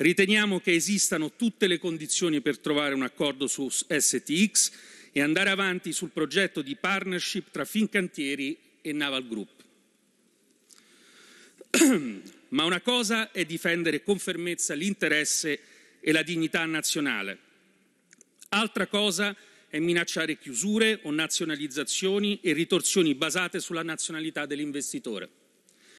Riteniamo che esistano tutte le condizioni per trovare un accordo su STX e andare avanti sul progetto di partnership tra Fincantieri e Naval Group. Ma una cosa è difendere con fermezza l'interesse e la dignità nazionale. Altra cosa è minacciare chiusure o nazionalizzazioni e ritorsioni basate sulla nazionalità dell'investitore.